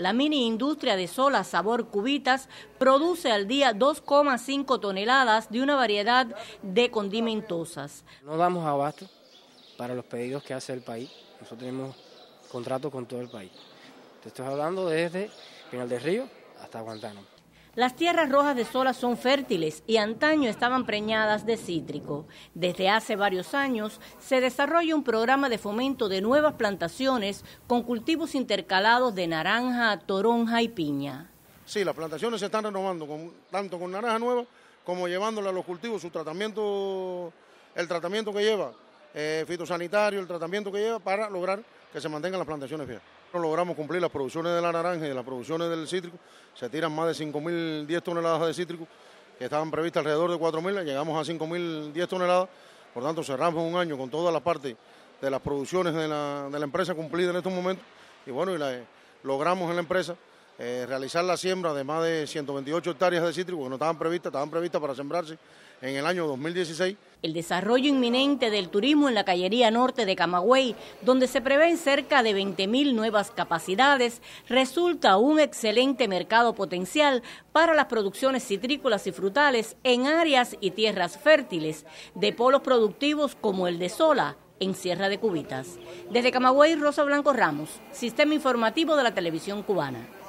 La mini industria de sola sabor cubitas produce al día 2,5 toneladas de una variedad de condimentosas. No damos abasto para los pedidos que hace el país. Nosotros tenemos contrato con todo el país. Te estoy hablando desde Pinal del Río hasta Guantánamo. Las tierras rojas de Sola son fértiles y antaño estaban preñadas de cítrico. Desde hace varios años se desarrolla un programa de fomento de nuevas plantaciones con cultivos intercalados de naranja, toronja y piña. Sí, las plantaciones se están renovando tanto con naranja nueva como llevándole a los cultivos su tratamiento, el tratamiento que lleva eh, fitosanitario, el tratamiento que lleva para lograr que se mantengan las plantaciones fijas. No logramos cumplir las producciones de la naranja y las producciones del cítrico. Se tiran más de 5.010 toneladas de cítrico, que estaban previstas alrededor de 4.000, llegamos a 5.010 toneladas. Por tanto, cerramos un año con toda la parte de las producciones de la, empresa cumplida en estos momentos. Y bueno, y la, eh, logramos en la empresa eh, realizar la siembra de más de 128 hectáreas de cítricos que no estaban previstas, estaban previstas para sembrarse en el año 2016. El desarrollo inminente del turismo en la Callería Norte de Camagüey, donde se prevén cerca de 20.000 nuevas capacidades, resulta un excelente mercado potencial para las producciones citrícolas y frutales en áreas y tierras fértiles, de polos productivos como el de Sola, en Sierra de Cubitas. Desde Camagüey, Rosa Blanco Ramos, Sistema Informativo de la Televisión Cubana.